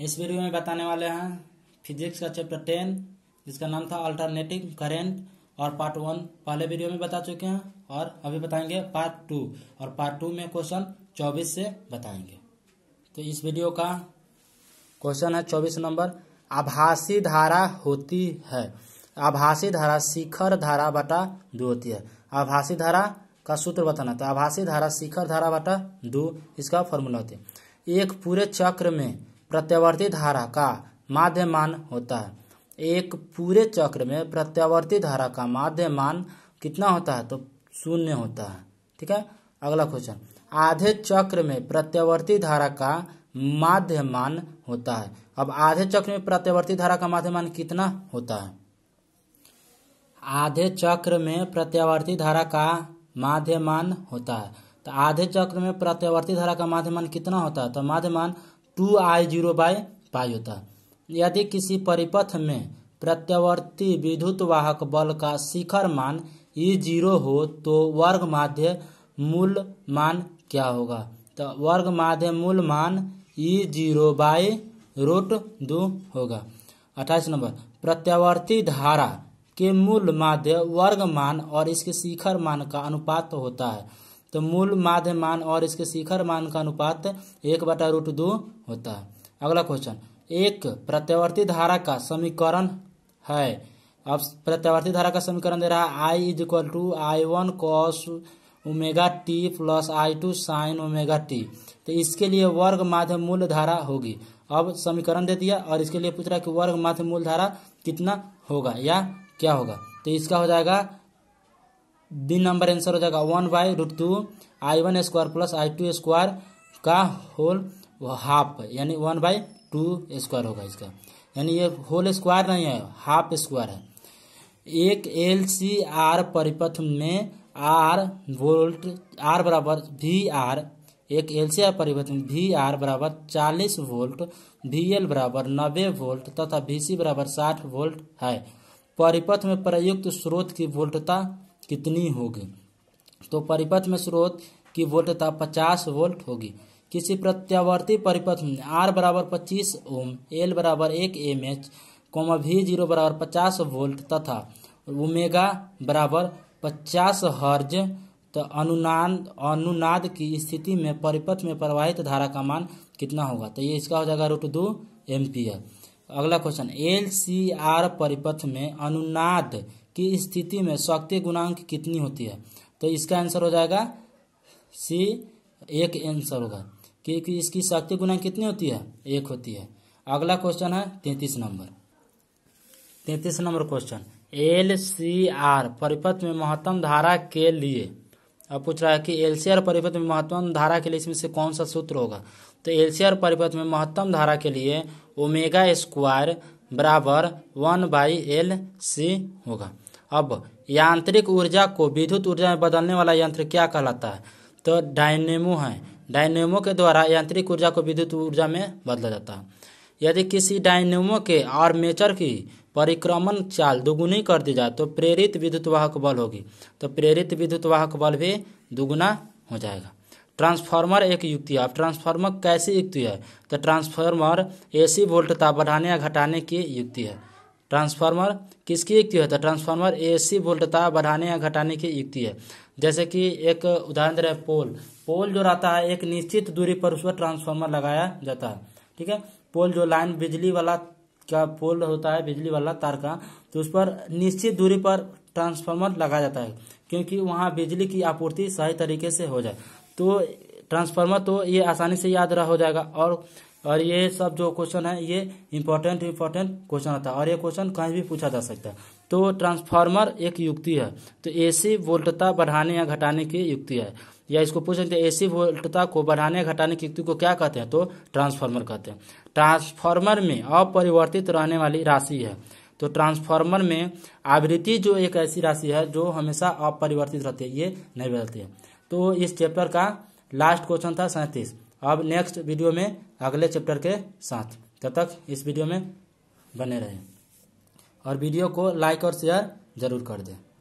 इस वीडियो में बताने वाले हैं फिजिक्स का चैप्टर टेन जिसका नाम था अल्टरनेटिव करेंट और पार्ट वन पहले वीडियो में बता चुके हैं और अभी बताएंगे पार्ट टू और पार्ट टू में क्वेश्चन चौबीस से बताएंगे तो इस वीडियो का क्वेश्चन है चौबीस नंबर आभासी धारा होती है आभासी धारा शिखर धारा बटा दो होती है आभासी धारा का सूत्र बताना तो आभासी धारा शिखर धारा बटा दो इसका फॉर्मूला होती है एक पूरे चक्र में प्रत्यावर्ती धारा का माध्यमान होता है एक पूरे चक्र में प्रत्यावर्ती धारा का माध्यमान कितना होता है तो शून्य होता है ठीक है अगला क्वेश्चन आधे चक्र में प्रत्यावर्ती धारा का माध्यमान होता है अब आधे चक्र में प्रत्यावर्ती धारा का माध्यमान कितना होता है आधे चक्र में प्रत्यावर्ती धारा का माध्यमान होता है तो आधे चक्र में प्रत्यावर्ती धारा का माध्यमान कितना होता है तो माध्यमान two I zero by pi होता है यदि किसी परिपथ में प्रत्यावर्ती विद्युत वाहक बल का शिखर मान ई जीरो हो तो वर्ग माध्य मूल मान क्या होगा तो वर्ग माध्य मूल मान ई जीरो बाय रूट दो होगा अट्ठाईस नंबर प्रत्यावर्ती धारा के मूल माध्य वर्ग मान और इसके शिखर मान का अनुपात होता है तो मूल माध्य मान और इसके शिखर मान का अनुपात एक बटा रूट दो होता है अगला क्वेश्चन एक प्रत्यावर्ती धारा का समीकरण है अब प्रत्यावर्ती धारा का समीकरण दे रहा है I is equal to I one cos omega T plus I two sine omega T तो इसके लिए वर्ग माध्य मूल धारा होगी अब समीकरण दे दिया और इसके लिए पूछ रहा है कि वर्ग माध्य मूल धारा कितना होगा या क्या होगा तो इसका हो जाएगा बी नंबर आंसर हो जाएगा one by root two I one square plus I two square का होल हाफ यानी वन बाय टू स्क्वायर होगा इसका यानी ये होल स्क्वायर नहीं है हाफ स्क्वायर है एक एल सी आर परिपथ में आर वोल्ट आर बराबर वी आर एक एल सी आर परिपथ में वी आर बराबर चालीस वोल्ट वी एल बराबर नब्बे वोल्ट तथा वी सी बराबर साठ वोल्ट है परिपथ में प्रयुक्त स्रोत की वोल्टता कितनी होगी तो परिपथ में स्रोत की वोल्टता 50 वोल्ट होगी किसी प्रत्यावर्ती परिपथ में आर बराबर पच्चीस ओम एल बराबर एक एम एच कोमा भी जीरो बराबर पचास वोल्ट तथा ओमेगा बराबर पचास हर्ज तो अनुनाद अनुनाद की स्थिति में परिपथ में प्रवाहित धारा का मान कितना होगा तो ये इसका हो जाएगा रूट दो एम्पियर अगला क्वेश्चन एल सी आर परिपथ में अनुनाद की स्थिति में शक्ति गुणांक कितनी होती है तो इसका आंसर हो जाएगा सी एक आंसर होगा क्योंकि इसकी शक्ति गुणांक कितनी होती है एक होती है अगला क्वेश्चन है तैंतीस नंबर तैंतीस number question L C R परिपथ में महत्तम धारा के लिए अब पूछ रहा है कि एल सी आर परिपथ में महत्तम धारा के लिए इसमें से कौन सा सूत्र होगा तो एल सी आर परिपथ में महत्तम धारा के लिए ओमेगा स्क्वायर बराबर वन बाई एल सी होगा अब यांत्रिक ऊर्जा को विद्युत ऊर्जा में बदलने वाला यंत्र क्या कहलाता है तो डायनेमो है डायनेमो के द्वारा यांत्रिक ऊर्जा को विद्युत ऊर्जा में बदला जाता है यदि किसी डायनेमो के आर्मेचर की परिक्रमण चाल दुगुनी कर दी जाए तो प्रेरित विद्युत वाहक बल होगी तो प्रेरित विद्युत वाहक बल भी दुगुना हो जाएगा ट्रांसफार्मर एक युक्ति है अब ट्रांसफार्मर कैसी युक्ति है तो ट्रांसफार्मर एसी वोल्टता बढ़ाने या घटाने की युक्ति है ट्रांसफार्मर किसकी युक्ति होता है तो ट्रांसफार्मर ए एसी वोल्टता बढ़ाने या घटाने की युक्ति है जैसे कि एक उदाहरण दे रहे पोल पोल जो रहता है एक निश्चित दूरी पर उस पर ट्रांसफार्मर लगाया जाता है ठीक है पोल जो लाइन बिजली वाला का पोल होता है बिजली वाला तार का तो उस पर निश्चित दूरी पर ट्रांसफार्मर लगाया जाता है क्योंकि वहाँ बिजली की आपूर्ति सही तरीके से हो जाए तो ट्रांसफार्मर तो ये आसानी से याद रहा हो जाएगा और और ये सब जो क्वेश्चन है ये इंपॉर्टेंट इंपॉर्टेंट क्वेश्चन आता है और ये क्वेश्चन कहीं भी पूछा जा सकता है तो ट्रांसफार्मर एक युक्ति है तो एसी वोल्टता बढ़ाने या घटाने की युक्ति है या इसको पूछ सकते हैं एसी वोल्टता को बढ़ाने या घटाने की युक्ति को क्या कहते हैं तो ट्रांसफार्मर कहते हैं ट्रांसफार्मर में अपरिवर्तित रहने वाली राशि है तो ट्रांसफार्मर में आवृत्ति जो एक ऐसी राशि है जो हमेशा अपरिवर्तित रहती है ये नहीं बदलती है तो इस चैप्टर का लास्ट क्वेश्चन था सैंतीस अब नेक्स्ट वीडियो में अगले चैप्टर के साथ तब तक इस वीडियो में बने रहें और वीडियो को लाइक और शेयर जरूर कर दें